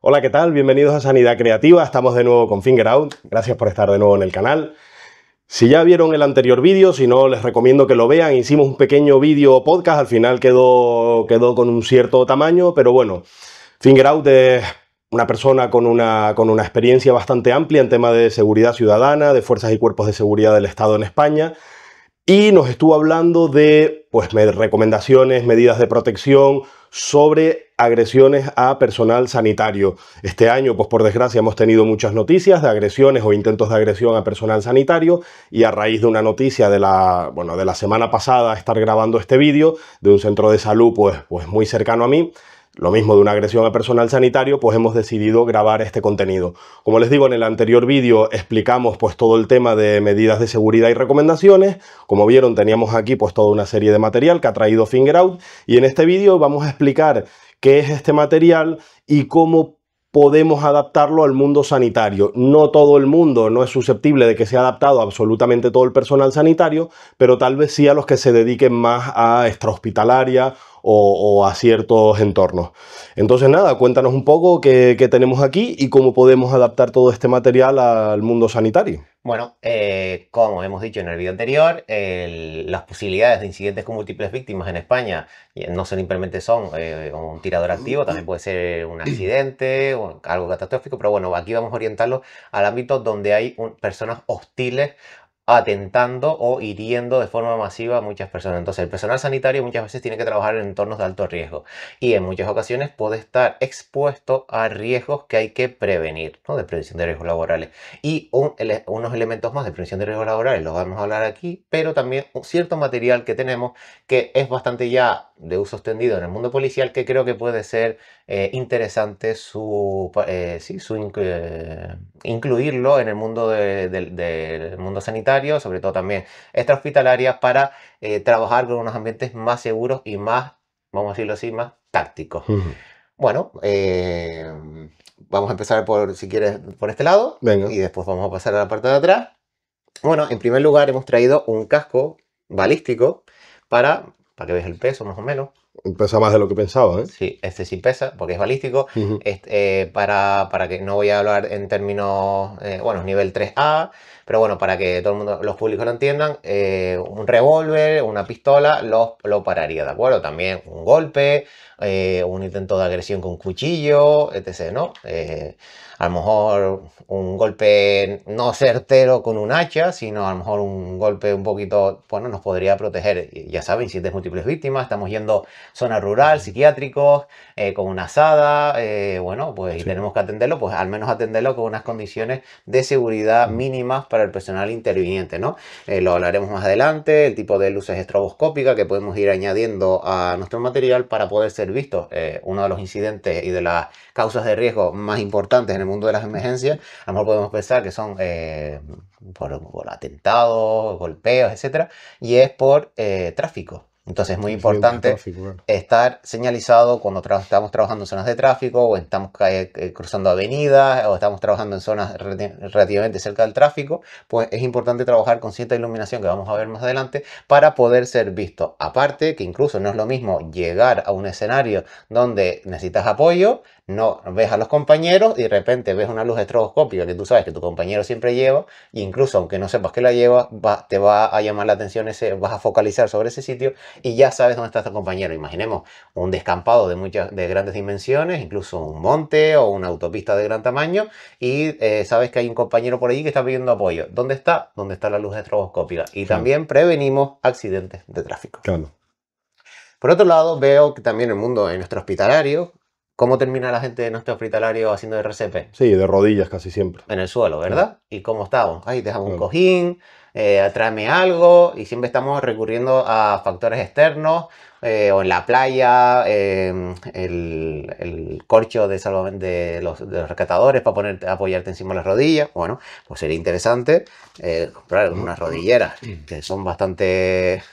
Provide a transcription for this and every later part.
Hola, ¿qué tal? Bienvenidos a Sanidad Creativa. Estamos de nuevo con Finger Out. Gracias por estar de nuevo en el canal. Si ya vieron el anterior vídeo, si no, les recomiendo que lo vean. Hicimos un pequeño vídeo podcast, al final quedó, quedó con un cierto tamaño, pero bueno, Finger Out es una persona con una, con una experiencia bastante amplia en tema de seguridad ciudadana, de fuerzas y cuerpos de seguridad del Estado en España, y nos estuvo hablando de pues, recomendaciones, medidas de protección sobre agresiones a personal sanitario. Este año, pues por desgracia, hemos tenido muchas noticias de agresiones o intentos de agresión a personal sanitario y a raíz de una noticia de la, bueno, de la semana pasada, estar grabando este vídeo de un centro de salud pues, pues muy cercano a mí, lo mismo de una agresión a personal sanitario, pues hemos decidido grabar este contenido. Como les digo, en el anterior vídeo explicamos pues todo el tema de medidas de seguridad y recomendaciones. Como vieron, teníamos aquí pues toda una serie de material que ha traído Finger Out y en este vídeo vamos a explicar qué es este material y cómo podemos adaptarlo al mundo sanitario. No todo el mundo no es susceptible de que sea adaptado absolutamente todo el personal sanitario, pero tal vez sí a los que se dediquen más a extrahospitalaria o, a ciertos entornos. Entonces nada, cuéntanos un poco qué, tenemos aquí y cómo podemos adaptar todo este material al mundo sanitario. Bueno, eh, como hemos dicho en el video anterior, las posibilidades de incidentes con múltiples víctimas en España eh, no simplemente son eh, un tirador activo, también puede ser un accidente o algo catastrófico, pero bueno, aquí vamos a orientarlo al ámbito donde hay personas hostiles atentando o hiriendo de forma masiva a muchas personas. Entonces el personal sanitario muchas veces tiene que trabajar en entornos de alto riesgo y en muchas ocasiones puede estar expuesto a riesgos que hay que prevenir, ¿no? de prevención de riesgos laborales. Y unos elementos más de prevención de riesgos laborales los vamos a hablar aquí, pero también un cierto material que tenemos que es bastante ya de uso extendido en el mundo policial que creo que puede ser eh, interesante su, eh, eh, incluirlo en el mundo, del mundo sanitario sobre todo también extrahospitalarias, para eh, trabajar con unos ambientes más seguros y más, vamos a decirlo así, más tácticos. Bueno, eh, vamos a empezar por, si quieres, por este lado y después vamos a pasar a la parte de atrás. Bueno, en primer lugar hemos traído un casco balístico para, para que veas el peso más o menos, Pesa más de lo que pensaba, ¿eh? Sí, este sí pesa, porque es balístico. Eh, para, que no voy a hablar en términos, eh, bueno, nivel 3A, pero bueno, para que todo el mundo, los públicos lo entiendan, eh, un revólver, una pistola, lo pararía, ¿de acuerdo? También un golpe, eh, un intento de agresión con cuchillo, etc., ¿no? a lo mejor un golpe no certero con un hacha, sino a lo mejor un golpe un poquito, bueno, nos podría proteger, ya saben, incidentes múltiples víctimas, estamos yendo zona rural, psiquiátricos, eh, con una asada, eh, bueno, pues tenemos que atenderlo, pues al menos atenderlo con unas condiciones de seguridad mínimas para el personal interviniente, ¿no? Eh, lo hablaremos más adelante, el tipo de luces estroboscópicas que podemos ir añadiendo a nuestro material para poder ser vistos. uno de los incidentes y de las causas de riesgo más importantes en el mundo de las emergencias, a lo mejor podemos pensar que son eh, por, atentados, golpeos, etcétera, y es por eh, tráfico. Entonces es muy importante estar señalizado cuando estamos trabajando en zonas de tráfico o estamos eh, cruzando avenidas o estamos trabajando en zonas relativamente cerca del tráfico, pues es importante trabajar con cierta iluminación que vamos a ver más adelante para poder ser visto. Aparte que incluso no es lo mismo llegar a un escenario donde necesitas apoyo no ves a los compañeros y de repente ves una luz estroboscópica que tú sabes que tu compañero siempre lleva, e incluso aunque no sepas que la lleva, te va a llamar la atención ese, vas a focalizar sobre ese sitio y ya sabes dónde está tu compañero. Imaginemos un descampado de muchas, de grandes dimensiones, incluso un monte o una autopista de gran tamaño, y eh, sabes que hay un compañero por allí que está pidiendo apoyo. ¿Dónde está? ¿Dónde está la luz estroboscópica? Y también prevenimos accidentes de tráfico. Claro. Por otro lado, veo que también el mundo en nuestro hospitalario ¿Cómo termina la gente de nuestro hospitalario haciendo RCP? Sí, de rodillas casi siempre. En el suelo, ¿verdad? ¿Y cómo estamos? Ahí dejamos un cojín, eh, tráeme algo, y siempre estamos recurriendo a factores externos, eh, o en la playa, em, el, corcho de, los, de los rescatadores para apoyarte encima de las rodillas. Bueno, pues sería interesante eh, comprar unas mm. rodilleras que son bastante,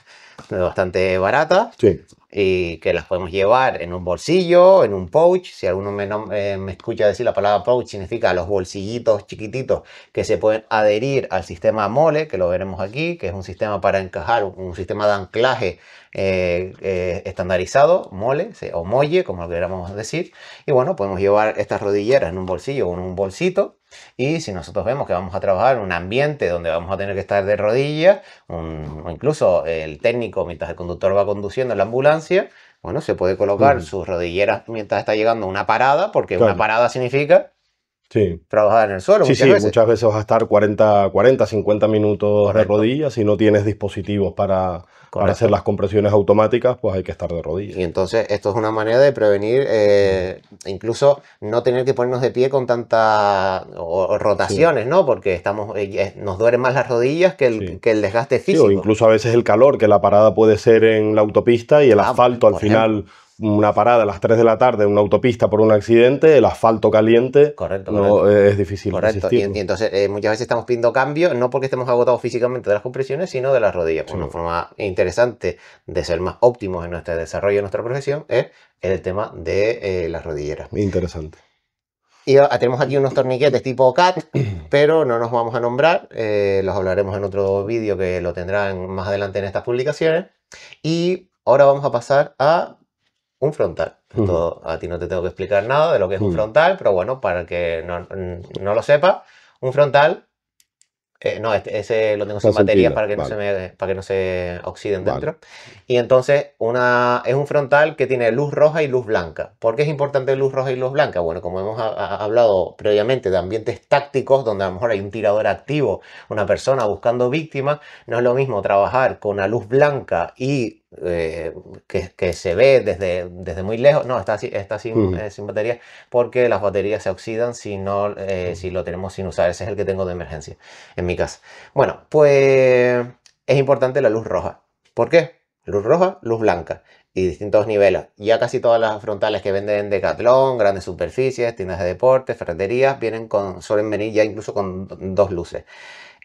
bastante baratas. Sí y que las podemos llevar en un bolsillo, en un pouch. Si alguno eh, me, escucha decir la palabra pouch, significa los bolsillitos chiquititos que se pueden adherir al sistema mole, que lo veremos aquí, que es un sistema para encajar, un sistema de anclaje eh, eh, estandarizado, mole o molle, como lo queramos decir. Y bueno, podemos llevar estas rodilleras en un bolsillo o en un bolsito y si nosotros vemos que vamos a trabajar en un ambiente donde vamos a tener que estar de rodillas, o incluso el técnico mientras el conductor va conduciendo la ambulancia, bueno, se puede colocar sus rodilleras mientras está llegando una parada, porque una parada significa Sí. Trabajar en el suelo. Sí, muchas sí, veces. muchas veces vas a estar 40, 40 50 minutos de rodillas. Si no tienes dispositivos para, hacer las compresiones automáticas, pues hay que estar de rodillas. Y entonces, esto es una manera de prevenir, eh, incluso no tener que ponernos de pie con tantas rotaciones, ¿no? Porque estamos, eh, eh, nos duelen más las rodillas que el, que el desgaste físico. incluso a veces el calor, que la parada puede ser en la autopista y el ah, asfalto al final una parada a las 3 de la tarde en una autopista por un accidente, el asfalto caliente correcto, eh, es difícil. Correcto, y, entonces eh, muchas veces estamos pidiendo cambio no porque estemos agotados físicamente de las compresiones, sino de las rodillas. Pues una forma interesante de ser más óptimos en nuestro desarrollo en nuestra profesión es el tema de eh, las rodilleras. Interesante. Y ah, tenemos aquí unos torniquetes tipo CAT, pero no nos vamos a nombrar, los hablaremos en otro vídeo que lo tendrán más adelante en estas publicaciones. Y ahora vamos a pasar a un frontal. Mm. a ti no te tengo que explicar nada de lo que es un mm. frontal, pero bueno, para que no, lo sepa, un frontal, eh, no, este, ese lo tengo sin batería para, que no se oxiden dentro. Y entonces una, es un frontal que tiene luz roja y luz blanca. ¿Por qué es importante luz roja y luz blanca? Bueno, como hemos hablado previamente de ambientes tácticos, donde a lo mejor hay un tirador activo, una persona buscando víctimas, no es lo mismo trabajar con la luz blanca y eh, que, se ve desde, desde muy lejos. No, está, así está sin, mm. eh, batería porque las baterías se oxidan si, no, eh, mm. si lo tenemos sin usar. Ese es el que tengo de emergencia en mi casa. Bueno, pues es importante la luz roja. ¿Por qué? Luz roja, luz blanca y distintos niveles. Ya casi todas las frontales que venden Decathlon, grandes superficies, tiendas de deportes, ferreterías, vienen con, suelen venir ya incluso con dos luces.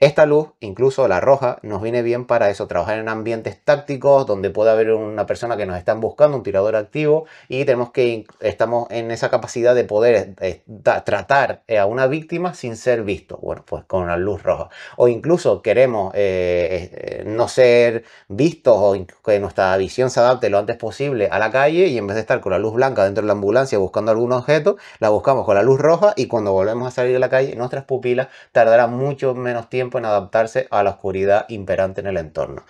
Esta luz, incluso la roja, nos viene bien para eso, trabajar en ambientes tácticos donde puede haber una persona que nos están buscando, un tirador activo, y tenemos que estamos en esa capacidad de poder eh, tratar eh, a una víctima sin ser visto. Bueno, pues con la luz roja. O incluso queremos eh, no ser vistos o que nuestra visión se adapte lo antes posible a la calle y en vez de estar con la luz blanca dentro de la ambulancia buscando algún objeto, la buscamos con la luz roja y cuando volvemos a salir a la calle, nuestras pupilas tardarán mucho menos tiempo en adaptarse a la oscuridad imperante en el entorno.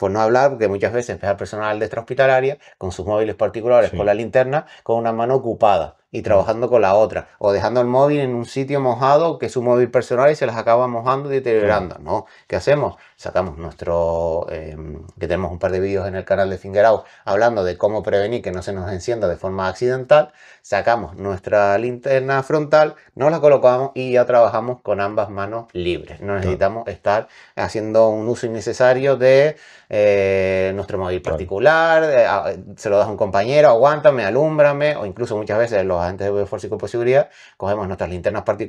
Por no, hablar de muchas veces ves al personal de hospitalaria con sus móviles particulares, con la linterna, con una mano ocupada y trabajando con la otra, o dejando el móvil en un sitio mojado que su móvil personal y se las acaba mojando y deteriorando. No, ¿qué hacemos? Sacamos nuestro, em, que tenemos un par de vídeos en el canal de Finger Out hablando de cómo prevenir que no se nos encienda de forma accidental, sacamos nuestra linterna frontal, nos la colocamos y ya trabajamos con ambas manos libres. No necesitamos estar haciendo un uso innecesario de eh, nuestro móvil particular, ah, se lo das a un compañero, aguántame, alúmbrame, o incluso muchas veces los agentes de fuerza y composibilidad, cogemos nuestras linternas eh,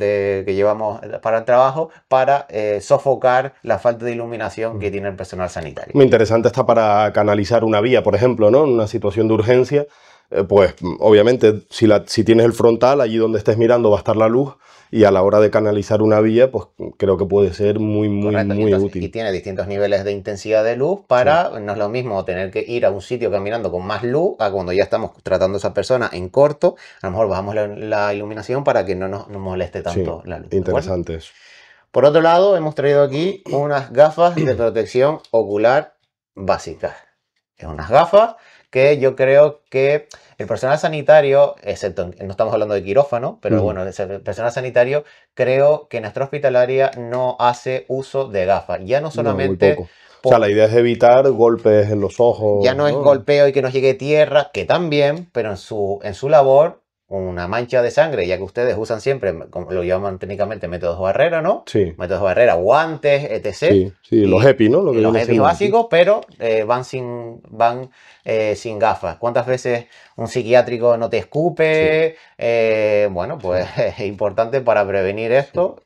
eh, que llevamos para el trabajo para eh, sofocar la falta de iluminación que mm. tiene el personal sanitario. Muy interesante está para canalizar una vía, por ejemplo, ¿no? Una situación de urgencia, pues mm, obviamente si, si tienes el frontal, allí donde estés mirando va a estar la luz y a la hora de canalizar una vía, pues creo que puede ser muy, muy, muy útil. Y tiene distintos niveles de intensidad de luz para, no es lo mismo tener que ir a un sitio caminando con más luz a cuando ya estamos tratando a esa persona en corto, a lo mejor bajamos la, iluminación para que no nos, moleste tanto la luz. Interesante eso. Por otro lado, hemos traído aquí unas gafas de protección ocular básicas. Es unas gafas que yo creo que el personal sanitario, excepto, no estamos hablando de quirófano, pero mm. bueno, el personal sanitario creo que nuestra hospitalaria no hace uso de gafas. Ya no solamente... o sea, la idea es evitar golpes en los ojos. Ya no, es golpeo y que nos llegue tierra, que también, pero en su, en su labor una mancha de sangre, ya que ustedes usan siempre, como lo llaman técnicamente métodos barrera, ¿no? Sí. Métodos barrera, guantes, etc. Sí, los EPI, ¿no? los EPI básicos, pero eh, van sin van eh, sin gafas. ¿Cuántas veces un psiquiátrico no te escupe? Eh, bueno, pues es importante para prevenir esto.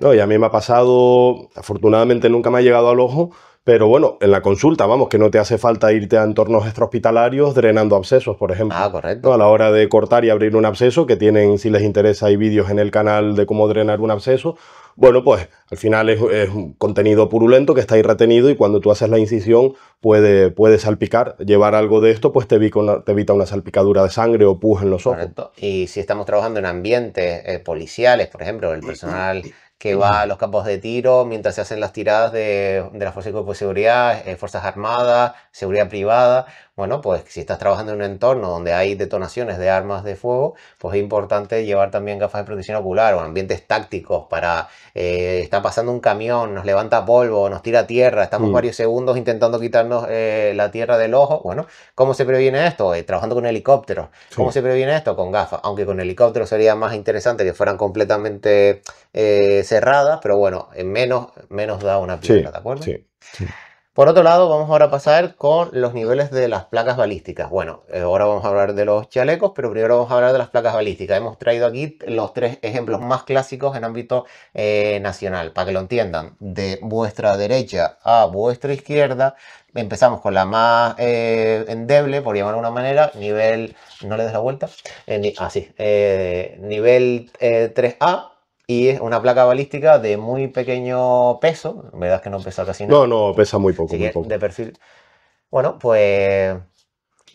No, y a mí me ha pasado, afortunadamente nunca me ha llegado al ojo, pero bueno, en la consulta, vamos, que no te hace falta irte a entornos extrahospitalarios drenando abscesos, por ejemplo. Ah, correcto. A la hora de cortar y abrir un absceso, que tienen, si les interesa, hay vídeos en el canal de cómo drenar un absceso. Bueno, pues al final es, un contenido purulento que está ahí retenido y cuando tú haces la incisión puede, puede salpicar. Llevar algo de esto pues te evita, una, salpicadura de sangre o pus en los ojos. Correcto. Y si estamos trabajando en ambientes eh, policiales, por ejemplo, el personal que va a los campos de tiro mientras se hacen las tiradas de, de las Fuerzas de Seguridad, eh, Fuerzas Armadas, Seguridad Privada. Bueno, pues si estás trabajando en un entorno donde hay detonaciones de armas de fuego, pues es importante llevar también gafas de protección ocular o ambientes tácticos para... Eh, está pasando un camión, nos levanta polvo, nos tira tierra, estamos mm. varios segundos intentando quitarnos eh, la tierra del ojo. Bueno, ¿cómo se previene esto? Eh, trabajando con helicópteros. ¿Cómo se previene esto? Con gafas. Aunque con helicópteros sería más interesante que fueran completamente cerradas, pero bueno, menos, da una piedra, ¿de acuerdo? Sí. sí. Por otro lado, vamos ahora a pasar con los niveles de las placas balísticas. Bueno, eh, ahora vamos a hablar de los chalecos, pero primero vamos a hablar de las placas balísticas. Hemos traído aquí los tres ejemplos más clásicos en ámbito eh, nacional, para que lo entiendan. De vuestra derecha a vuestra izquierda, empezamos con la más eh, endeble, por llamarlo de alguna manera, nivel, no le des la vuelta, así, ah, nivel 3A y es una placa balística de muy pequeño peso. La verdad es que no pesa casi nada. No, no, pesa muy poco. De perfil. Bueno, pues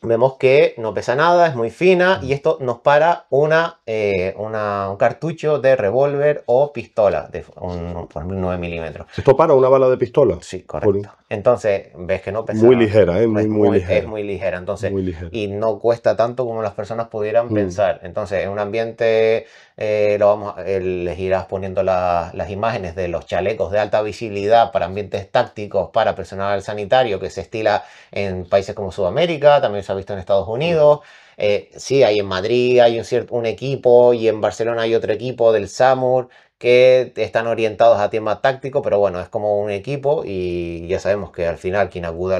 vemos que no pesa nada, es muy fina y esto nos para una, eh, un cartucho de revólver o pistola, de un, por 9 milímetros. ¿Esto para una bala de pistola? Sí, correcto. Entonces, ves que no pesa. Muy ligera, ¿eh? muy, es muy, ligera. Es muy ligera, entonces. Muy ligera. Y no cuesta tanto como las personas pudieran mm. pensar. Entonces, en un ambiente eh, lo vamos, les irás poniendo las imágenes de los chalecos de alta visibilidad para ambientes tácticos para personal sanitario que se estila en países como Sudamérica, también se ha visto en Estados mm. Unidos. Eh, sí, hay en Madrid, hay un, un equipo y en Barcelona hay otro equipo del SAMUR que están orientados a tema táctico, pero bueno, es como un equipo y ya sabemos que al final quien acude a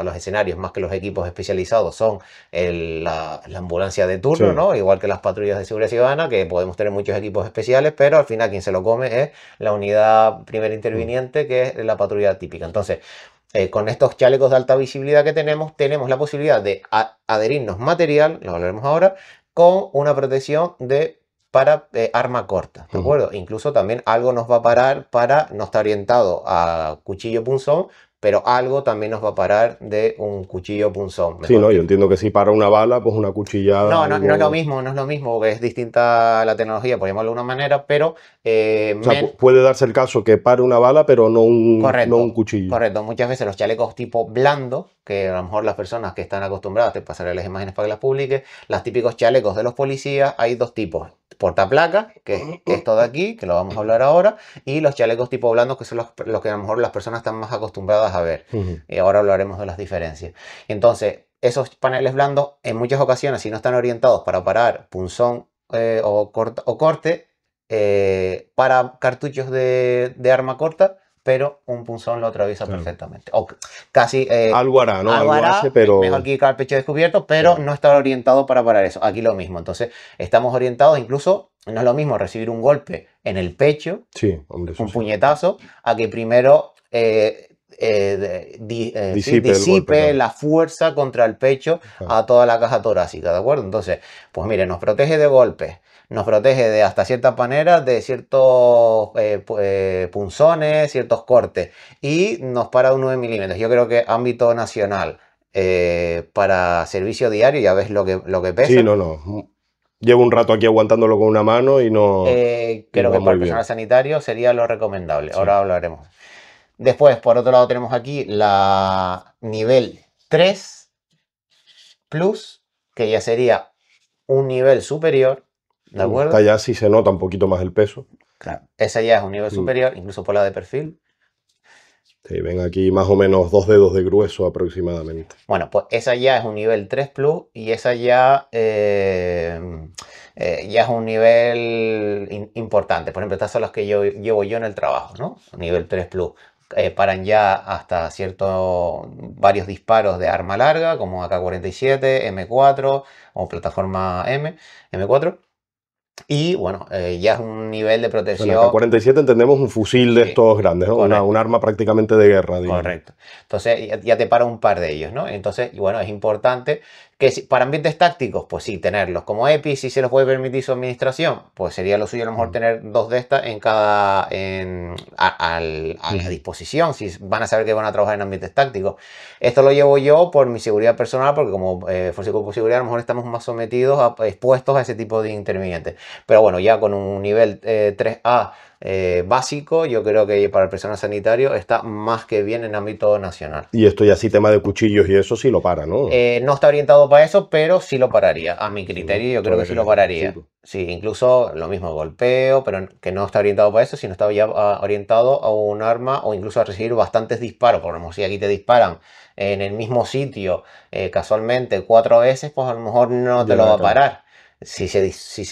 los, escenarios más que los equipos especializados son la, ambulancia de turno, ¿no? Igual que las patrullas de seguridad ciudadana, que podemos tener muchos equipos especiales, pero al final quien se lo come es la unidad primer mm. interviniente, que es la patrulla típica. Entonces, eh, con estos chalecos de alta visibilidad que tenemos, tenemos la posibilidad de adherirnos material, lo hablaremos ahora, con una protección de para eh, arma corta, ¿de acuerdo? Incluso también algo nos va a parar para, no está orientado a cuchillo punzón, pero algo también nos va a parar de un cuchillo punzón. Sí, no, yo entiendo que si para una bala, pues una cuchillada. No, no, es lo mismo, no es lo mismo, porque es distinta la tecnología, por de una manera, pero. Eh, puede darse el caso que pare una bala, pero no un, cuchillo. Correcto, muchas veces los chalecos tipo blando, que a lo mejor las personas que están acostumbradas, te pasaré las imágenes para que las publiques, los típicos chalecos de los policías, hay dos tipos portaplaca, que es esto de aquí, que lo vamos a hablar ahora, y los chalecos tipo blandos, que son los, que a lo mejor las personas están más acostumbradas a ver. Y ahora hablaremos de las diferencias. Entonces, esos paneles blandos, en muchas ocasiones, si no están orientados para parar punzón eh, o, o, corte, eh, para cartuchos de arma corta, pero un punzón lo atraviesa perfectamente. casi. Eh, algo ¿no? Algo, pero. Mejor aquí el pecho descubierto, pero no está orientado para parar eso. Aquí lo mismo. Entonces, estamos orientados incluso. No es lo mismo recibir un golpe en el pecho, sí, hombre, un puñetazo, a que primero eh, eh, disipe, la fuerza contra el pecho a toda la caja torácica, ¿de acuerdo? Entonces, pues mire, nos protege de golpes, nos protege de hasta cierta manera de ciertos eh, eh, punzones, ciertos cortes y nos para un 9 milímetros. Yo creo que ámbito nacional eh, para servicio diario, ya ves lo que, lo que pesa. Sí, no, no. Llevo un rato aquí aguantándolo con una mano y no. creo que para el personal sanitario sería lo recomendable. Ahora hablaremos. Después, por otro lado, tenemos aquí la nivel 3 Plus, que ya sería un nivel superior ya sí se nota un poquito más el peso. Claro, esa ya es un nivel superior, incluso por la de perfil. Sí, ven aquí más o menos dos dedos de grueso aproximadamente. Bueno, pues esa ya es un nivel 3 Plus y esa ya, eh, eh, ya es un nivel importante. Por ejemplo, estas son las que yo llevo yo en el trabajo, ¿no? Nivel 3 Plus. Eh, paran ya hasta ciertos varios disparos de arma larga, como AK-47, M4 o plataforma M, M4. Y bueno, eh, ya es un nivel de protección. Bueno, 47 entendemos un fusil de estos grandes, Una, un arma prácticamente de guerra. Correcto. Entonces ya, te para un par de ellos, ¿no? Entonces, bueno, es importante que para ambientes tácticos, pues sí, tenerlos como EPI, si se los puede permitir su administración, pues sería lo suyo a lo mejor tener dos de estas en cada a, la disposición, si van a saber que van a trabajar en ambientes tácticos. Esto lo llevo yo por mi seguridad personal, porque como eh, Fuerza Seguridad a lo mejor estamos más sometidos, expuestos a ese tipo de intervinientes. Pero bueno, ya con un nivel 3A eh, eh, básico, yo creo que para el personal sanitario está más que bien en ámbito nacional. Y esto ya sí, tema de cuchillos y eso sí lo para, ¿no? Eh, no está orientado para eso, pero sí lo pararía. A mi criterio, yo creo que sí lo pararía. Sí, incluso lo mismo golpeo, pero que no está orientado para eso, no está ya ah, orientado a un arma o incluso a recibir bastantes disparos. Por ejemplo, si aquí te disparan en el mismo sitio eh, casualmente cuatro veces, pues a lo mejor no te lo va a parar. Si se,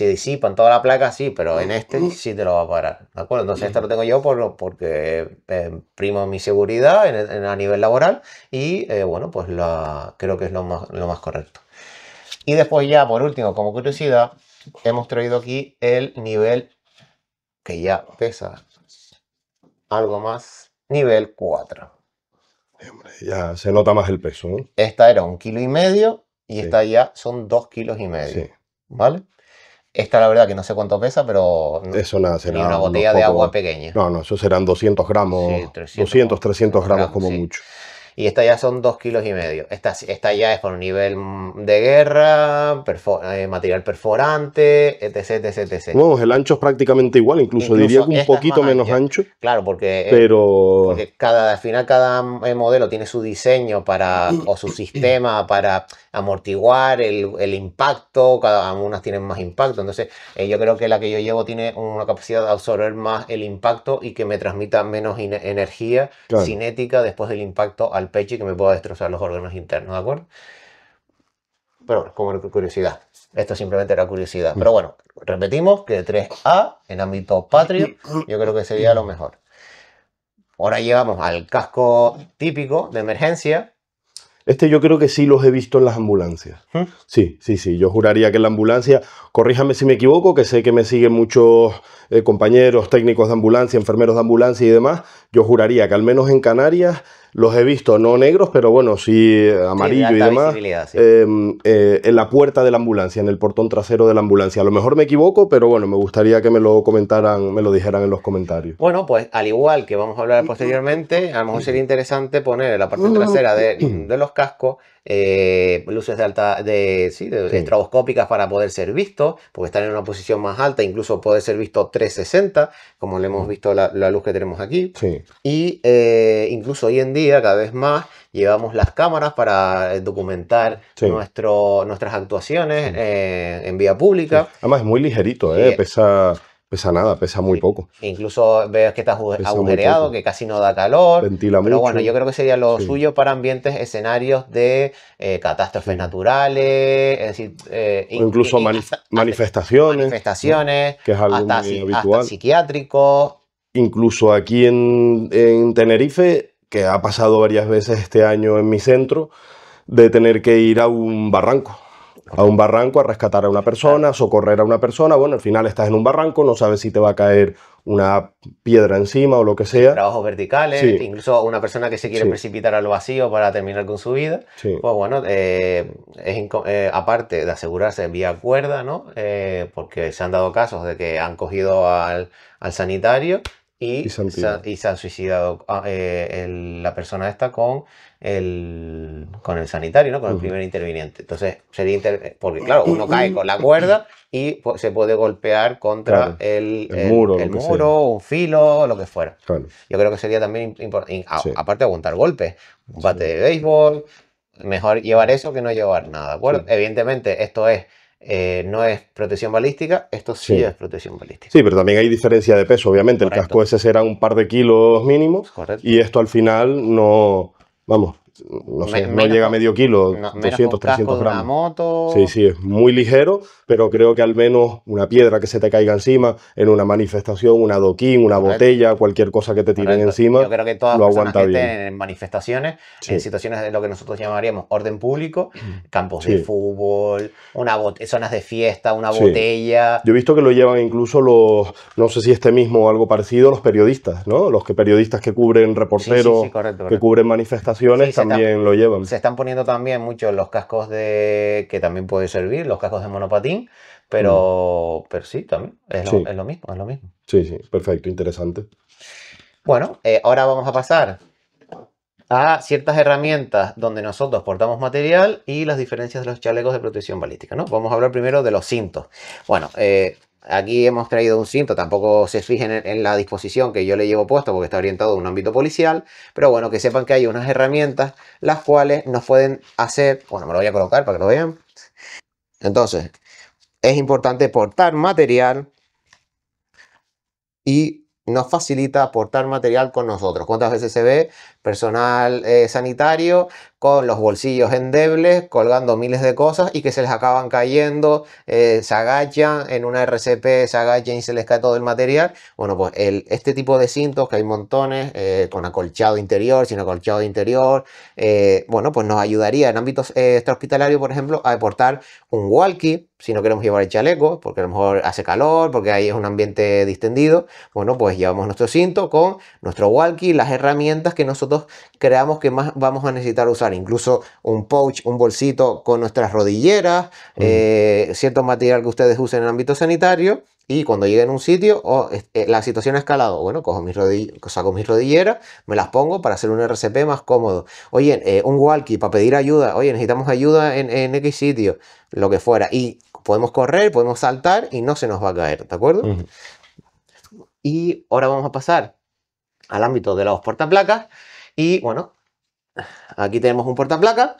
disipa en toda la placa, sí, pero en este sí te lo va a parar. ¿De acuerdo? Entonces, este lo tengo yo por, porque eh, primo mi seguridad en, a nivel laboral y, eh, bueno, pues la, creo que es lo más, lo más correcto. Y después, ya por último, como curiosidad, hemos traído aquí el nivel que ya pesa algo más, nivel 4. ya se nota más el peso. ¿no? Esta era un kilo y medio y esta ya son dos kilos y medio. Sí. ¿vale? Esta la verdad que no sé cuánto pesa, pero eso nada, será una botella de agua pequeña. No, no, eso serán 200 gramos, 200, 300 gramos, como mucho. Y esta ya son 2 kilos y medio. Esta, esta ya es por nivel de guerra, eh, material perforante, etc, etc, etc. el ancho es prácticamente igual, incluso, diría que un poquito menos ancho. Claro, porque, eh, porque cada, al final cada eh, modelo tiene su diseño para, o su sistema para amortiguar el, impacto, cada una tienen más impacto. Entonces, eh, yo creo que la que yo llevo tiene una capacidad de absorber más el impacto y que me transmita menos energía cinética después del impacto al pecho y que me pueda destrozar los órganos internos, ¿de acuerdo? Pero es como curiosidad. Esto simplemente era curiosidad. Mm. Pero bueno, repetimos que 3A en ámbito patrio, yo creo que sería lo mejor. Ahora llegamos al casco típico de emergencia, este yo creo que sí los he visto en las ambulancias. ¿Mm? Sí, sí, sí. Yo juraría que en la ambulancia, corríjame si me equivoco, que sé que me siguen muchos eh, compañeros técnicos de ambulancia, enfermeros de ambulancia y demás. Yo juraría que al menos en Canarias los he visto, no negros, pero bueno, sí eh, amarillo y demás, em, eh, en la puerta de la ambulancia, en el portón trasero de la ambulancia. A lo mejor me equivoco, pero bueno, me gustaría que me lo comentaran, me lo dijeran en los comentarios. Bueno, pues al igual que vamos a hablar mm. posteriormente, a lo mejor sería interesante poner en la parte trasera mm. de los cascos eh, luces de alta, de, estroboscópicas para poder ser visto, porque están en una posición más alta, incluso puede ser visto 360, como le hemos mm. visto la, luz que tenemos aquí. Sí. Y eh, incluso hoy en día, cada vez más, llevamos las cámaras para eh, documentar nuestro, nuestras actuaciones en vía pública. Además, es muy ligerito, pesa Pesa nada, pesa muy poco. E incluso ves que está agujereado, que casi no da calor. Ventila pero bueno, yo creo que sería lo suyo para ambientes, escenarios de eh, catástrofes naturales, es decir, eh, incluso manifestaciones. Manifestaciones, que es algo hasta, psiquiátricos. Incluso aquí en Tenerife, que ha pasado varias veces este año en mi centro, de tener que ir a un barranco a un barranco a rescatar a una persona, a socorrer a una persona. Bueno, al final estás en un barranco, no sabes si te va a caer una piedra encima o lo que sea. Trabajos verticales, incluso incluso una persona que se quiere precipitar al vacío para terminar con su vida. Pues bueno, eh, es eh, aparte de asegurarse vía cuerda, ¿no? Eh, porque se han dado casos de que han cogido al sanitario, y, se, ha suicidado ah, eh, la persona esta con el, con el sanitario, ¿no? con el primer interviniente. Entonces, sería eh, porque claro, uno cae con la cuerda y se puede golpear contra el, muro, un filo, lo que fuera. Yo creo que sería también importante, aparte de aguantar golpes, un bate de béisbol, mejor llevar eso que no llevar nada, ¿de Evidentemente, esto es eh, no es protección balística, esto sí, es protección balística. Sí, pero también hay diferencia de peso, obviamente. El casco ese será un par de kilos mínimos y esto al final no, vamos, no, llega a medio kilo, 200, 300 gramos. Sí, sí, es muy ligero, pero creo que al menos una piedra que se te caiga encima, en una manifestación, una adoquín, una botella, cualquier cosa que te tiren encima, Yo creo que todas lo aguanta bien. En manifestaciones, en situaciones de lo que nosotros llamaríamos orden público, mm. campos de fútbol, una zonas de fiesta, una botella. Yo he visto que lo llevan incluso los, no sé si este mismo o algo parecido, los periodistas, ¿no? Los que periodistas que cubren reporteros, que cubren manifestaciones, también lo llevan. Se están poniendo también muchos los cascos de que también puede servir, los cascos de monopatín, pero, mm. pero sí, también es lo, mismo, es lo mismo. Sí, sí, perfecto, interesante. Bueno, eh, ahora vamos a pasar a ciertas herramientas donde nosotros portamos material y las diferencias de los chalecos de protección balística. ¿no? Vamos a hablar primero de los cintos. Bueno, eh, Aquí hemos traído un cinto, tampoco se fijen en, la disposición que yo le llevo puesto porque está orientado a un ámbito policial, pero bueno, que sepan que hay unas herramientas las cuales nos pueden hacer, bueno, me lo voy a colocar para que lo vean. Entonces, es importante portar material y nos facilita portar material con nosotros. ¿Cuántas veces se ve personal eh, sanitario con los bolsillos endebles, colgando miles de cosas y que se les acaban cayendo, eh, se agachan, en una RCP se agachan y se les cae todo el material. Bueno, pues este tipo de cintos que hay montones, eh, con acolchado interior, sin acolchado interior, eh, bueno, pues nos ayudaría en ámbitos extrahospitalarios, por ejemplo, a deportar un walkie si no queremos llevar el chaleco, porque a lo mejor hace calor, porque ahí es un ambiente distendido, bueno, pues llevamos nuestro cinto con nuestro walkie, las herramientas que nosotros creamos que más vamos a necesitar usar incluso un pouch, un bolsito con nuestras rodilleras, eh, cierto material que ustedes usen en el ámbito sanitario. Y cuando lleguen a un sitio, o eh, la situación ha escalado. Bueno, cojo mis saco mis rodilleras, me las pongo para hacer un RCP más cómodo. Oye, eh, un walkie para pedir ayuda. Oye, necesitamos ayuda en, X sitio, lo que fuera. Y podemos correr, podemos saltar y no se nos va a caer, ¿de acuerdo? Y ahora vamos a pasar al ámbito de los placas Y bueno, Aquí tenemos un portaplaca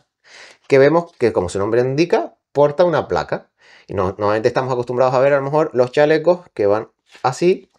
que vemos que, como su nombre indica, porta una placa. Y normalmente estamos acostumbrados a ver a lo mejor los chalecos que van así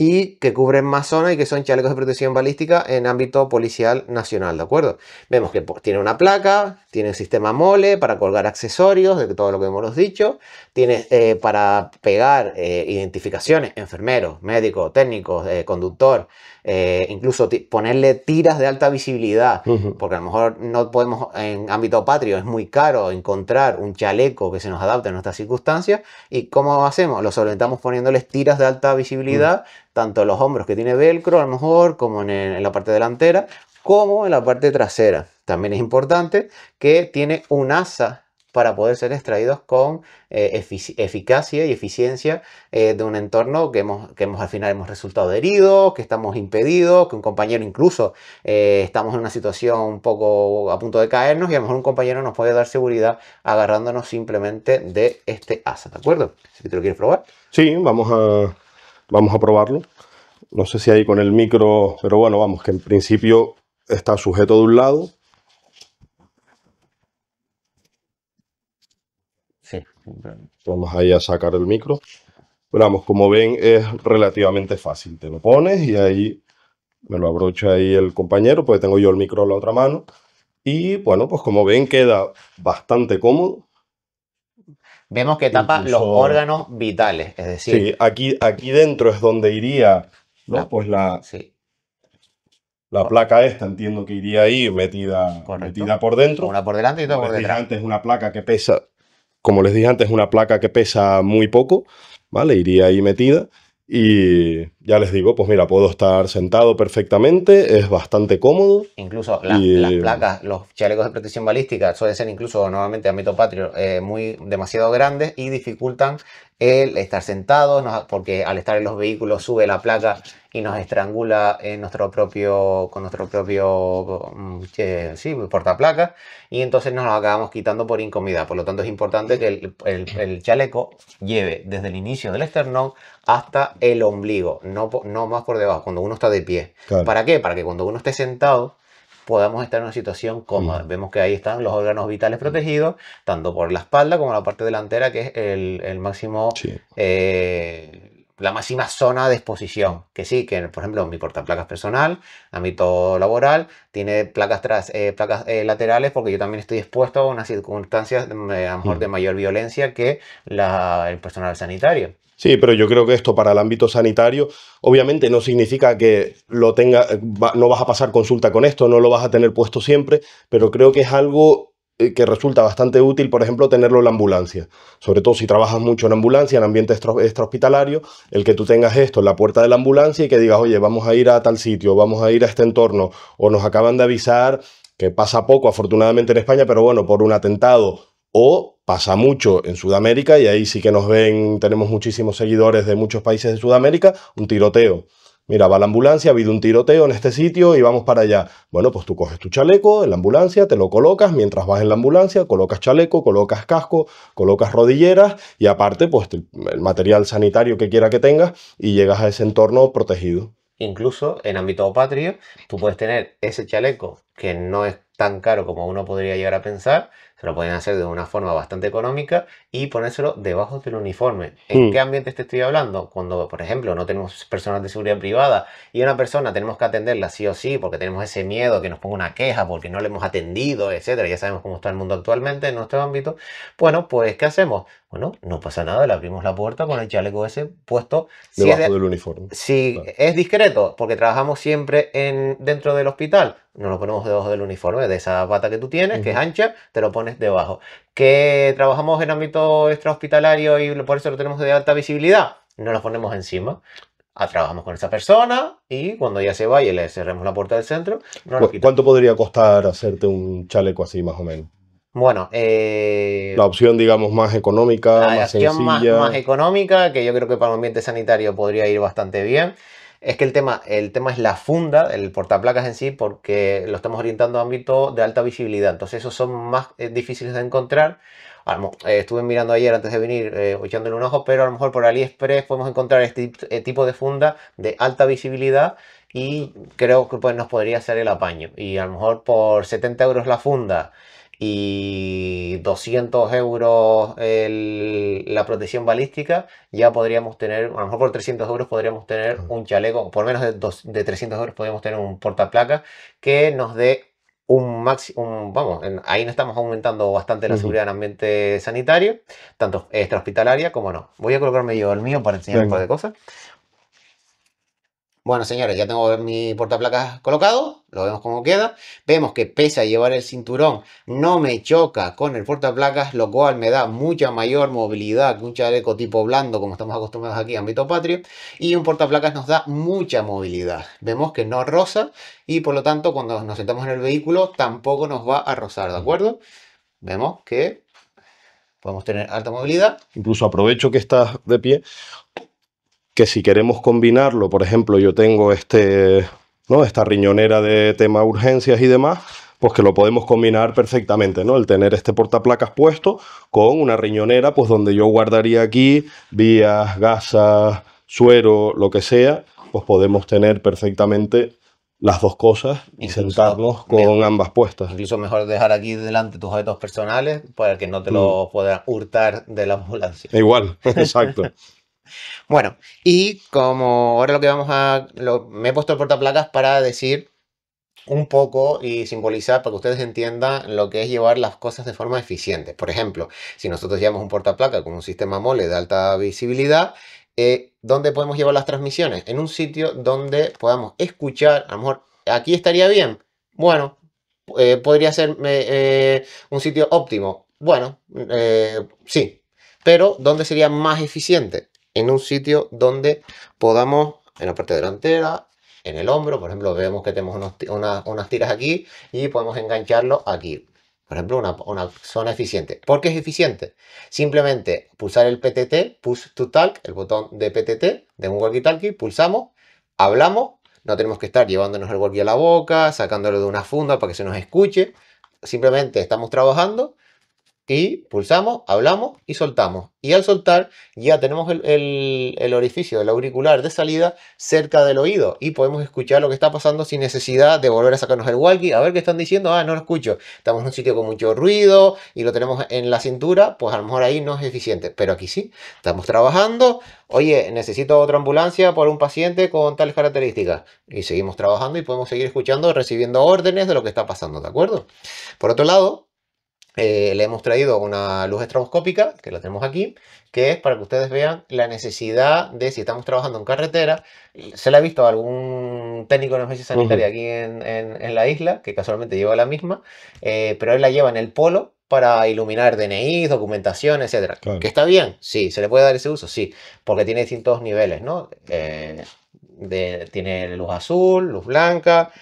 y que cubren más zona y que son chalecos de protección balística en ámbito policial nacional, ¿de acuerdo? Vemos que tiene una placa, tiene un sistema mole para colgar accesorios, de todo lo que hemos dicho, tiene eh, para pegar eh, identificaciones, enfermeros, médicos, técnicos, eh, conductor, eh, incluso ponerle tiras de alta visibilidad, porque a lo mejor no podemos, en ámbito patrio es muy caro encontrar un chaleco que se nos adapte a nuestras circunstancias, y ¿cómo hacemos? Lo solventamos poniéndoles tiras de alta visibilidad, tanto en los hombros que tiene velcro a lo mejor, como en, en la parte delantera, como en la parte trasera. También es importante que tiene un asa para poder ser extraídos con eh, eficacia y eficiencia eh, de un entorno que, hemos, que hemos, al final hemos resultado heridos, que estamos impedidos, que un compañero incluso eh, estamos en una situación un poco a punto de caernos y a lo mejor un compañero nos puede dar seguridad agarrándonos simplemente de este asa, ¿de acuerdo? Si te lo quieres probar. Sí, vamos a, vamos a probarlo. No sé si ahí con el micro, pero bueno, vamos, que en principio está sujeto de un lado, Sí. Vamos ahí a sacar el micro. vamos, como ven, es relativamente fácil. Te lo pones y ahí me lo abrocha ahí el compañero, pues tengo yo el micro en la otra mano. Y bueno, pues como ven, queda bastante cómodo. Vemos que tapa los órganos vitales, es decir. Sí, aquí, aquí dentro es donde iría, La, pues la, La placa esta entiendo que iría ahí metida, por dentro. Una por delante y otra por detrás. Es una placa que pesa como les dije antes, es una placa que pesa muy poco, ¿vale? Iría ahí metida. Y ya les digo, pues mira, puedo estar sentado perfectamente, es bastante cómodo. Incluso las placas, los chalecos de protección balística suelen ser incluso nuevamente ámbito patrio eh, muy demasiado grandes y dificultan el estar sentado, porque al estar en los vehículos sube la placa y nos estrangula en nuestro propio, con nuestro propio mm, portaplaca y entonces nos lo acabamos quitando por incomodidad. Por lo tanto es importante que el, chaleco lleve desde el inicio del esternón hasta el ombligo, no, no más por debajo, cuando uno está de pie. ¿Para qué? Para que cuando uno esté sentado podamos estar en una situación cómoda. Mm. Vemos que ahí están los órganos vitales protegidos, tanto por la espalda como la parte delantera, que es el, máximo eh, la máxima zona de exposición. Que sí, que por ejemplo mi placas personal, ámbito laboral, tiene placas, tras, eh, placas eh, laterales porque yo también estoy expuesto a unas circunstancias mm, eh, a lo mejor mm. de mayor violencia que la, el personal sanitario. Sí, pero yo creo que esto para el ámbito sanitario obviamente no significa que lo tenga, no vas a pasar consulta con esto, no lo vas a tener puesto siempre, pero creo que es algo eh, que resulta bastante útil, por ejemplo, tenerlo en la ambulancia. Sobre todo si trabajas mucho en ambulancia, en ambiente extrahospitalario, el que tú tengas esto en la puerta de la ambulancia y que digas, oye, vamos a ir a tal sitio, vamos a ir a este entorno, o nos acaban de avisar, que pasa poco afortunadamente en España, pero bueno, por un atentado, o pasa mucho en Sudamérica, y ahí sí que nos ven, tenemos muchísimos seguidores de muchos países de Sudamérica, un tiroteo. Mira, va la ambulancia, ha habido un tiroteo en este sitio y vamos para allá. Bueno, pues tú coges tu chaleco en la ambulancia, te lo colocas mientras vas en la ambulancia, colocas chaleco, colocas casco, colocas rodilleras y aparte, pues el material sanitario que quiera que tengas y llegas a ese entorno protegido. Incluso en ámbito patrio, tú puedes tener ese chaleco que no es tan caro como uno podría llegar a pensar, se lo pueden hacer de una forma bastante económica y ponérselo debajo del uniforme. ¿En mm. qué ambiente te estoy hablando? Cuando, por ejemplo, no tenemos personas de seguridad privada y una persona tenemos que atenderla sí o sí porque tenemos ese miedo que nos ponga una queja porque no le hemos atendido, etcétera. Ya sabemos cómo está el mundo actualmente en nuestro ámbito. Bueno, pues, ¿qué hacemos? Bueno, no pasa nada, le abrimos la puerta con el chaleco ese puesto. Debajo del uniforme. Si es discreto, porque trabajamos siempre dentro del hospital, no lo ponemos debajo del uniforme, de esa bata que tú tienes, que es ancha, te lo pones debajo. Que trabajamos en ámbito extrahospitalario y por eso lo tenemos de alta visibilidad. No lo ponemos encima. A, ah, trabajamos con esa persona y cuando ya se vaya le cerremos la puerta del centro. ¿Cuánto podría costar hacerte un chaleco así más o menos? Bueno, eh, la opción digamos más económica, más opción sencilla. Más, más económica, que yo creo que para el ambiente sanitario podría ir bastante bien. Es que el tema, el tema es la funda, el portaplacas en sí, porque lo estamos orientando a ámbito de alta visibilidad. Entonces esos son más eh, difíciles de encontrar. Eh, estuve mirando ayer antes de venir, eh, echándole un ojo, pero a lo mejor por AliExpress podemos encontrar este tipo de funda de alta visibilidad y creo que pues, nos podría hacer el apaño. Y a lo mejor por 70 euros la funda y 200 euros la protección balística, ya podríamos tener, a lo mejor por 300 euros podríamos tener un chaleco, por menos de, 300 euros podríamos tener un portaplaca que nos dé un máximo, vamos, ahí no estamos aumentando bastante la seguridad en ambiente sanitario, tanto extrahospitalaria como no. Voy a colocarme yo el mío para enseñar un par de cosas. Bueno, señores, ya tengo mi portaplacas colocado, lo vemos cómo queda. Vemos que pese a llevar el cinturón, no me choca con el portaplacas, lo cual me da mucha mayor movilidad que un chaleco tipo blando, como estamos acostumbrados aquí en ámbito patrio. Y un portaplacas nos da mucha movilidad. Vemos que no roza y por lo tanto cuando nos sentamos en el vehículo tampoco nos va a rozar, ¿de acuerdo? Vemos que podemos tener alta movilidad. Incluso aprovecho que estás de pie que si queremos combinarlo, por ejemplo, yo tengo este, ¿no? esta riñonera de tema urgencias y demás, pues que lo podemos combinar perfectamente, ¿no? El tener este portaplacas puesto con una riñonera, pues donde yo guardaría aquí vías, gasas, suero, lo que sea, pues podemos tener perfectamente las dos cosas y sentarnos con ambas puestas. Incluso mejor dejar aquí delante tus objetos personales para que no te lo mm. los puedan hurtar de la ambulancia. Igual, exacto. Bueno, y como ahora lo que vamos a... me he puesto el portaplacas para decir un poco y simbolizar para que ustedes entiendan lo que es llevar las cosas de forma eficiente. Por ejemplo, si nosotros llevamos un portaplaca con un sistema mole de alta visibilidad, eh, ¿dónde podemos llevar las transmisiones? En un sitio donde podamos escuchar, a lo mejor aquí estaría bien, bueno, eh, podría ser eh, un sitio óptimo, bueno, sí, pero ¿dónde sería más eficiente? en un sitio donde podamos, en la parte delantera, en el hombro, por ejemplo, vemos que tenemos unas tiras aquí y podemos engancharlo aquí. Por ejemplo, una, una, zona eficiente. ¿Por qué es eficiente? Simplemente pulsar el PTT, push to talk, el botón de PTT de un walkie-talkie, pulsamos, hablamos, no tenemos que estar llevándonos el walkie a la boca, sacándolo de una funda para que se nos escuche. Simplemente estamos trabajando y pulsamos, hablamos y soltamos. Y al soltar ya tenemos el, orificio del auricular de salida cerca del oído y podemos escuchar lo que está pasando sin necesidad de volver a sacarnos el walkie, a ver qué están diciendo, ah, no lo escucho, estamos en un sitio con mucho ruido y lo tenemos en la cintura, pues a lo mejor ahí no es eficiente, pero aquí sí, estamos trabajando, oye, necesito otra ambulancia por un paciente con tales características y seguimos trabajando y podemos seguir escuchando, recibiendo órdenes de lo que está pasando, ¿de acuerdo? Por otro lado, eh, le hemos traído una luz estroboscópica, que la tenemos aquí, que es para que ustedes vean la necesidad de, si estamos trabajando en carretera, se la ha visto algún técnico de oficina sanitaria aquí en, la isla, que casualmente lleva la misma, eh, pero él la lleva en el polo para iluminar DNI, documentación, etcétera. ¿Que está bien? Sí. ¿Se le puede dar ese uso? Sí, porque tiene distintos niveles, ¿no? Eh, tiene luz azul, luz blanca,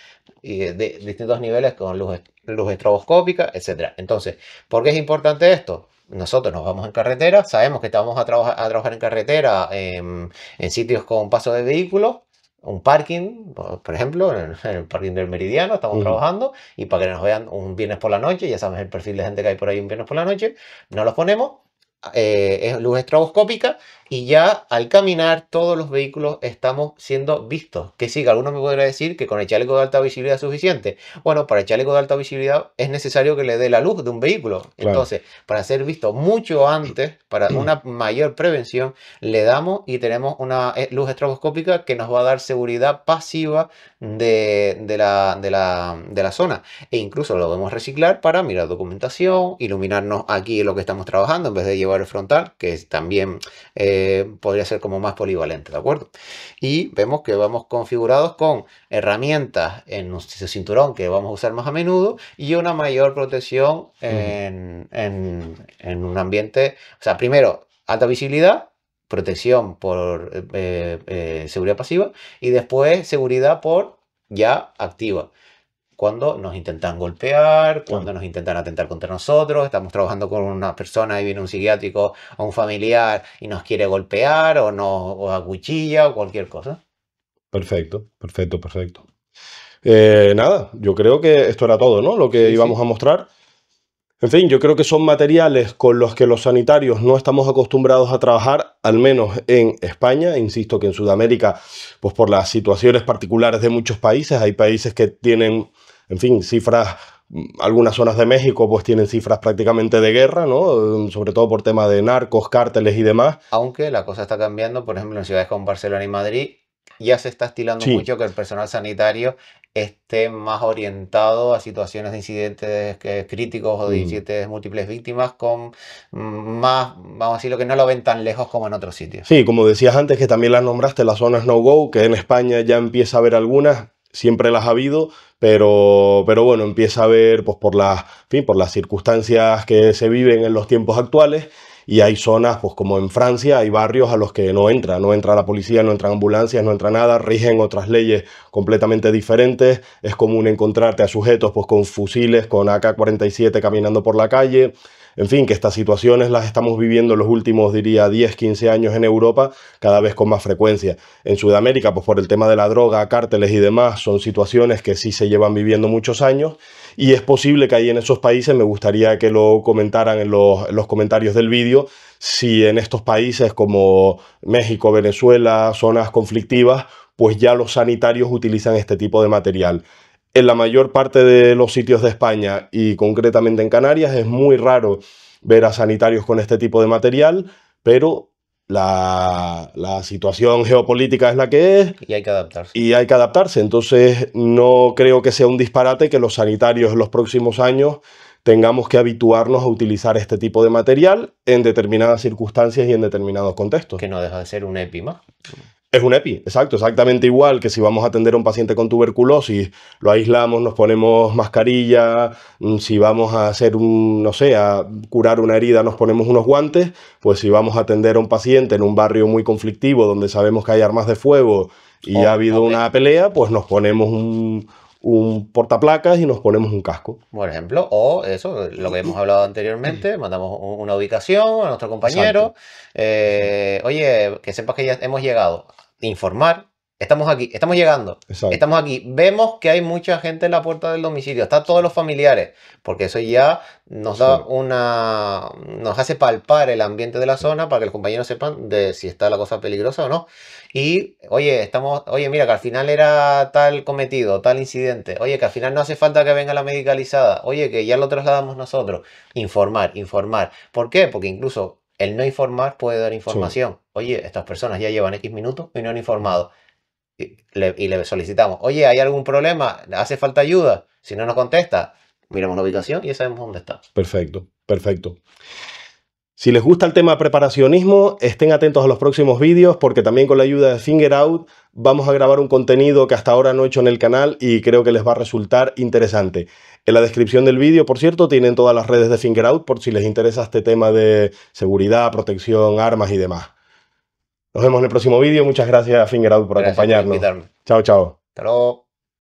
de, de distintos niveles con luz, luz estroboscópica, etc. Entonces, ¿por qué es importante esto? nosotros nos vamos en carretera, sabemos que estamos a, trabajar a trabajar en carretera em, en, sitios con paso de vehículos, un parking, por ejemplo, en, el parking del Meridiano, estamos trabajando y para que nos vean un viernes por la noche, ya sabes el perfil de gente que hay por ahí un viernes por la noche, no los ponemos eh, es luz estroboscópica y ya al caminar todos los vehículos estamos siendo vistos. Que sí, que algunos me podría decir que con el chaleco de alta visibilidad es suficiente. Bueno, para el chaleco de alta visibilidad es necesario que le dé la luz de un vehículo. Entonces, para ser visto mucho antes, para una mayor prevención, le damos y tenemos una eh, luz estroboscópica que nos va a dar seguridad pasiva de, de, la, zona. E incluso lo podemos reciclar para mirar documentación, iluminarnos aquí en lo que estamos trabajando en vez de el frontal, que también eh, podría ser como más polivalente, ¿de acuerdo? Y vemos que vamos configurados con herramientas en nuestro cinturón que vamos a usar más a menudo y una mayor protección en, un ambiente, o sea, primero, alta visibilidad, protección por eh, eh, seguridad pasiva y después seguridad por ya activa cuando nos intentan golpear, cuando nos intentan atentar contra nosotros, estamos trabajando con una persona y viene un psiquiátrico o un familiar y nos quiere golpear o nos o acuchilla o cualquier cosa. Perfecto, perfecto, perfecto. Eh, nada, yo creo que esto era todo, ¿no? Lo que íbamos a mostrar. En fin, yo creo que son materiales con los que los sanitarios no estamos acostumbrados a trabajar, al menos en España. Insisto que en Sudamérica, pues por las situaciones particulares de muchos países, hay países que tienen en fin, cifras mm, algunas zonas de México pues tienen cifras prácticamente de guerra, ¿no? Mm, sobre todo por tema de narcos, cárteles y demás. Aunque la cosa está cambiando, por ejemplo, en ciudades como Barcelona y Madrid ya se está estilando mucho que el personal sanitario esté más orientado a situaciones de incidentes críticos o de mm. incidentes múltiples víctimas con más, vamos a lo que no lo ven tan lejos como en otros sitios. Sí, como decías antes, que también las nombraste, las zonas no-go, que en España ya empieza a haber algunas, siempre las ha habido, pero, pero bueno, empieza a haber pues, por, las, fin, por las circunstancias que se viven en los tiempos actuales y hay zonas, pues como en Francia, hay barrios a los que no entra, no entra la policía, no entra ambulancias, no entra nada, rigen otras leyes completamente diferentes, es común encontrarte a sujetos pues con fusiles, con AK-47 caminando por la calle, en fin, que estas situaciones las estamos viviendo los últimos, diría, 10, 15 años en Europa, cada vez con más frecuencia. En Sudamérica, pues por el tema de la droga, cárteles y demás, son situaciones que sí se llevan viviendo muchos años y es posible que ahí en esos países, me gustaría que lo comentaran en los, los comentarios del vídeo, si en estos países como México, Venezuela, zonas conflictivas, pues ya los sanitarios utilizan este tipo de material en la mayor parte de los sitios de España y concretamente en Canarias es muy raro ver a sanitarios con este tipo de material, pero la, situación geopolítica es la que es. Y hay que adaptarse. Y hay que adaptarse. Entonces, no creo que sea un disparate que los sanitarios en los próximos años tengamos que habituarnos a utilizar este tipo de material en determinadas circunstancias y en determinados contextos. Que no deja de ser un EPI es un EPI, exacto, exactamente igual que si vamos a atender a un paciente con tuberculosis, lo aislamos, nos ponemos mascarilla, mm, si vamos a hacer un, no sé, a curar una herida nos ponemos unos guantes, pues si vamos a atender a un paciente en un barrio muy conflictivo donde sabemos que hay armas de fuego y oh, ha habido una pelea, pues nos ponemos un, un portaplacas y nos ponemos un casco. Por ejemplo, o eso, lo que hemos hablado anteriormente, mandamos una ubicación a nuestro compañero. Eh, oye, que sepas que ya hemos llegado. Informar, Estamos aquí, estamos llegando. Estamos aquí. Vemos que hay mucha gente en la puerta del domicilio, están todos los familiares, porque eso ya nos da una. nos hace palpar el ambiente de la zona para que los compañeros sepan de si está la cosa peligrosa o no. Y, oye, estamos. Oye, mira, que al final era tal cometido, tal incidente. Oye, que al final no hace falta que venga la medicalizada. Oye, que ya lo trasladamos nosotros. Informar, informar. ¿Por qué? Porque incluso el no informar puede dar información. Oye, estas personas ya llevan X minutos y no han informado y le, solicitamos, oye, ¿hay algún problema? ¿Hace falta ayuda? Si no nos contesta, miramos la ubicación y ya sabemos dónde está. Perfecto, perfecto. Si les gusta el tema preparacionismo, estén atentos a los próximos vídeos porque también con la ayuda de Finger Out vamos a grabar un contenido que hasta ahora no he hecho en el canal y creo que les va a resultar interesante. En la descripción del vídeo, por cierto, tienen todas las redes de Finger Out por si les interesa este tema de seguridad, protección, armas y demás. Nos vemos en el próximo vídeo. Muchas gracias, a Fingerout, por acompañarnos. chao, chao.